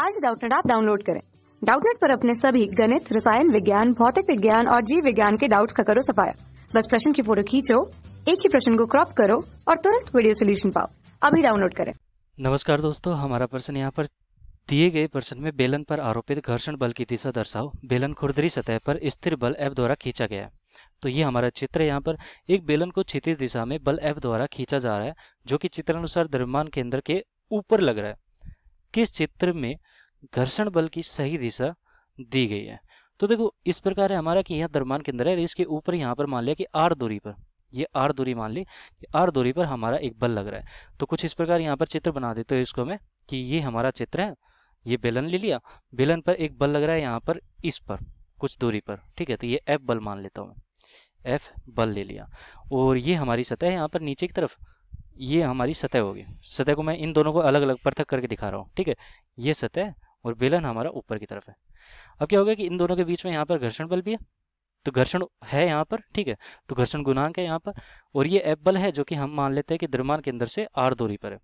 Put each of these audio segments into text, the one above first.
आज डाउटनेट आप डाउनलोड करें डाउटनेट पर अपने सभी गणित रसायन विज्ञान भौतिक विज्ञान और जीव विज्ञान के डाउट्स का करो सफाया बस प्रश्न की फोटो खींचो एक ही प्रश्न को क्रॉप करो और तुरंत वीडियो सोल्यूशन पाओ अभी डाउनलोड करें नमस्कार दोस्तों हमारा प्रश्न यहाँ पर दिए गए प्रश्न में बेलन पर आरोपित घर्षण बल की दिशा दर्शाओ बेलन खुरदरी सतह पर स्थिर बल एफ द्वारा खींचा गया है तो ये हमारा चित्र यहाँ पर एक बेलन को क्षितिज दिशा में बल एफ द्वारा खींचा जा रहा है जो कि चित्र अनुसार द्रव्यमान केंद्र के ऊपर लग रहा है किस चित्र में घर्षण बल की सही दिशा दी गई है तो देखो इस प्रकार है हमारा कि यह दरमान केंद्र है इसके ऊपर यहाँ पर मान लिया कि आर दूरी पर ये आर दूरी मान ली कि आर दूरी पर हमारा एक बल लग रहा है तो कुछ इस प्रकार यहाँ पर चित्र बना देते हैं इसको हमें कि ये हमारा चित्र है ये बेलन ले लिया बेलन पर एक बल लग रहा है यहाँ पर इस पर कुछ दूरी पर ठीक है तो ये एफ बल मान लेता हूँ एफ बल ले लिया और ये हमारी सतह है यहाँ पर नीचे की तरफ ये हमारी सतह होगी सतह को मैं इन दोनों को अलग अलग पृथक करके दिखा रहा हूँ ठीक है ये सतह और बेलन हमारा ऊपर की तरफ है अब क्या होगा कि इन दोनों के बीच में यहाँ पर घर्षण बल भी है तो घर्षण है यहाँ पर ठीक है तो घर्षण गुणांक है यहाँ पर और ये एप बल है जो कि हम मान लेते हैं कि द्रमान के अंदर से आर दूरी पर है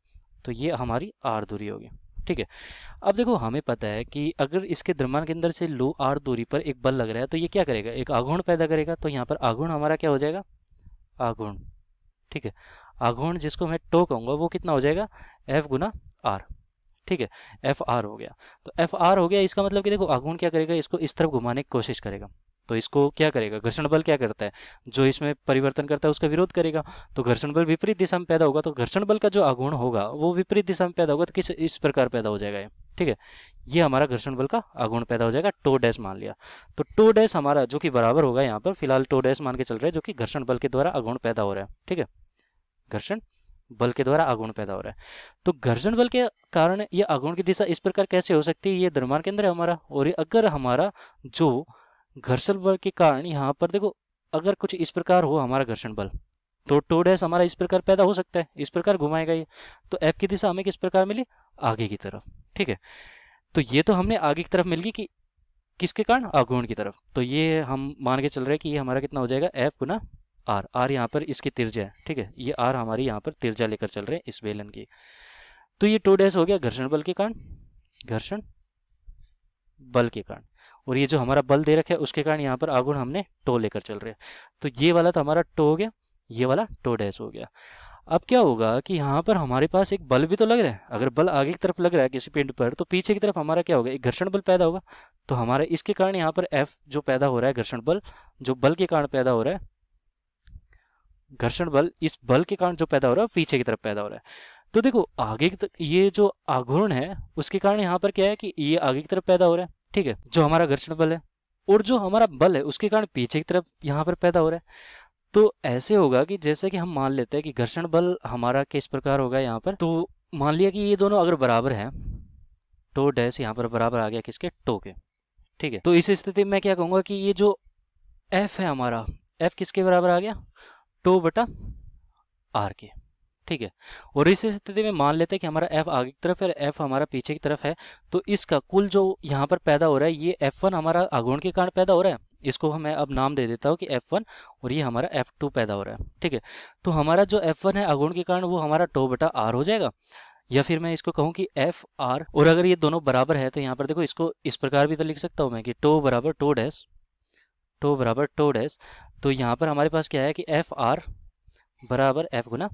तो ये हमारी आर दूरी होगी ठीक है अब देखो हमें पता है कि अगर इसके द्रमान के अंदर से लो आर दूरी पर एक बल लग रहा है तो ये क्या करेगा एक आघुण पैदा करेगा तो यहाँ पर आघुण हमारा क्या हो जाएगा आघुण ठीक है आघूर्ण जिसको मैं टो कहूँगा वो कितना हो जाएगा एफ गुना आर ठीक है एफ आर हो गया तो एफ आर हो गया इसका मतलब कि देखो आघूर्ण क्या करेगा इसको इस तरफ घुमाने की कोशिश करेगा तो इसको क्या करेगा घर्षण बल क्या करता है जो इसमें परिवर्तन करता है उसका विरोध करेगा तो घर्षण बल विपरीत दिशा में पैदा होगा तो घर्षण बल का जो आघूर्ण होगा वो विपरीत दिशा में पैदा होगा तो किस इस प्रकार पैदा हो जाएगा ये ठीक है ये हमारा घर्षण बल का आगुण पैदा हो जाएगा टो डैश मान लिया तो टो डैश हमारा जो कि बराबर होगा यहाँ पर फिलहाल टो डैश मान के चल रहा है जो कि घर्षण बल के द्वारा अगुण पैदा हो रहा है ठीक है घर्षण बल के द्वारा आगुण पैदा हो रहा है तो घर्षण बल के कारण ये आगुण की दिशा इस प्रकार कैसे हो सकती है ये द्रव्यमान केंद्र है हमारा और अगर हमारा जो घर्षण बल के कारण यहाँ पर देखो अगर कुछ इस प्रकार हो हमारा घर्षण बल तो टोडेस हमारा इस प्रकार पैदा हो सकता है इस प्रकार घुमाएगा ये तो एफ की दिशा हमें किस प्रकार मिली आगे की तरफ ठीक है तो ये तो हमने आगे की तरफ मिल गई कि किसके कारण आगुण की तरफ तो ये हम मान के चल रहे हैं कि ये हमारा कितना हो जाएगा एफ गुना आर आर यहाँ पर इसकी तिरजा है ठीक है ये आर हमारी यहाँ पर तिरजा लेकर चल रहे हैं इस बेलन की तो ये टू डैश हो गया घर्षण बल के कारण घर्षण बल के कारण और ये जो हमारा बल दे रखा है उसके कारण यहाँ पर आगुण हमने टो लेकर चल रहे हैं तो ये वाला तो हमारा टो हो गया ये वाला टो डैश हो गया अब क्या होगा कि यहाँ पर हमारे पास एक बल भी तो लग रहा है अगर बल आगे की तरफ लग रहा है किसी पिंड पर तो पीछे की तरफ हमारा क्या होगा एक घर्षण बल पैदा होगा तो हमारा इसके कारण यहाँ पर एफ जो पैदा हो रहा है घर्षण बल जो बल के कारण पैदा हो रहा है घर्षण बल इस बल के कारण जो पैदा हो रहा है पीछे की तरफ पैदा हो रहा है तो देखो आगे की तरफ ये जो आघूर्ण है उसके कारण यहाँ पर क्या है कि ये आगे की तरफ पैदा हो रहा है ठीक है जो हमारा घर्षण बल है और जो हमारा बल है उसके कारण पीछे की तरफ यहाँ पर पैदा हो रहा है तो ऐसे होगा कि जैसे कि हम मान लेते हैं कि घर्षण बल हमारा किस प्रकार होगा यहाँ पर तो मान लिया कि ये दोनों अगर बराबर हैं तो डैश यहाँ पर बराबर आ गया किसके टो के ठीक है तो इस स्थिति में क्या कहूँगा कि ये जो एफ है हमारा एफ किसके बराबर आ गया टू बटा आर के ठीक है और इस स्थिति में मान लेते हैं कि हमारा एफ आगे की तरफ है एफ हमारा पीछे की तरफ है तो इसका कुल जो यहाँ पर पैदा हो रहा है ये एफ वन हमारा आगुण के कारण पैदा हो रहा है इसको मैं अब नाम दे देता हूँ कि एफ वन और ये हमारा एफ टू पैदा हो रहा है ठीक है तो हमारा जो एफ वन है आगुण के कारण वो हमारा टो बटा आर हो जाएगा या फिर मैं इसको कहूँ कि एफ आर और अगर ये दोनों बराबर है तो यहाँ पर देखो इसको इस प्रकार भी तो लिख सकता हूँ मैं कि टो बराबर टो डैस टो बराबर टो डैस तो यहाँ पर हमारे पास क्या है कि एफ आर बराबर एफ गुना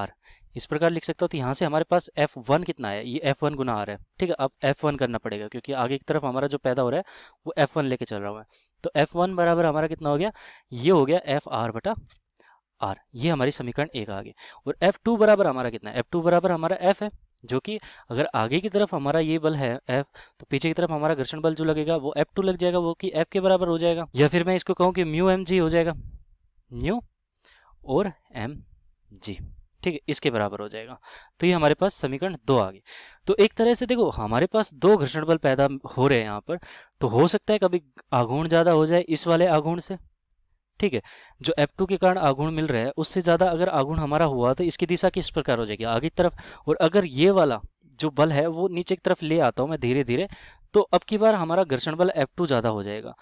आर इस प्रकार लिख सकता हूँ तो यहाँ से हमारे पास एफ वन कितना है ये एफ वन गुना आर है ठीक है अब एफ वन करना पड़ेगा क्योंकि आगे की तरफ हमारा जो पैदा हो रहा है वो एफ वन लेके चल रहा हुआ है तो एफ वन बराबर हमारा कितना हो गया ये हो गया एफ आर बटा आर ये हमारी समीकरण एक आ गई और एफ टू बराबर हमारा कितना है एफ टू बराबर हमारा एफ है जो कि अगर आगे की तरफ हमारा ये बल है एफ तो पीछे की तरफ हमारा घर्षण बल जो लगेगा वो एफ टू लग जाएगा वो कि एफ के बराबर हो जाएगा या फिर मैं इसको कहूँ कि म्यू एम जी हो जाएगा न्यू और एम जी ठीक है इसके बराबर हो जाएगा तो ये हमारे पास समीकरण दो आ गए तो एक तरह से देखो हमारे पास दो घर्षण बल पैदा हो रहे हैं यहाँ पर तो हो सकता है कभी आघूर्ण ज़्यादा हो जाए इस वाले आघूर्ण से ठीक है जो एफ टू के कारण आघूर्ण मिल रहा है उससे ज़्यादा अगर आघूर्ण हमारा हुआ तो इसकी दिशा किस प्रकार हो जाएगी आगे की तरफ और अगर ये वाला जो बल है वो नीचे की तरफ ले आता हूँ मैं धीरे धीरे तो अब की बार हमारा घर्षण बल एफ टू ज़्यादा हो जाएगा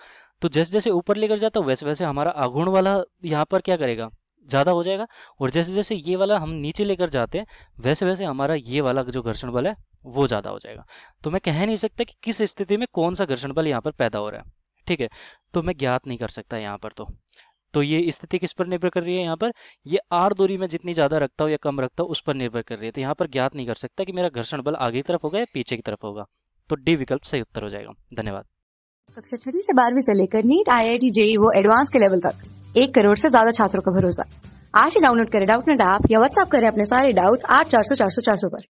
तो जैसे जैसे ऊपर लेकर जाता हूँ वैसे वैसे हमारा आघूर्ण वाला यहाँ पर क्या करेगा ज़्यादा हो जाएगा और जैसे जैसे ये वाला हम नीचे लेकर जाते हैं वैसे वैसे हमारा ये वाला जो घर्षण बल है वो ज़्यादा हो जाएगा तो मैं कह नहीं सकता कि किस स्थिति में कौन सा घर्षण बल यहाँ पर पैदा हो रहा है ठीक है तो मैं ज्ञात नहीं कर सकता यहाँ पर तो तो ये स्थिति किस पर निर्भर कर रही है यहाँ पर ये आर दूरी में जितनी ज़्यादा रखता हूँ या कम रखता हूँ उस पर निर्भर कर रही है तो यहाँ पर ज्ञात नहीं कर सकता कि मेरा घर्षण बल आगे की तरफ होगा या पीछे की तरफ होगा तो डी विकल्प सही उत्तर हो जाएगा धन्यवाद कक्षा छठी से बारहवीं से लेकर NEET I I T JEE वो एडवांस के लेवल तक एक करोड़ से ज्यादा छात्रों का भरोसा आज ही डाउनलोड करें डाउट नेट ऐप या व्हाट्सअप करें अपने सारे डाउट्स आठ चार सौ चार सौ चार सौ पर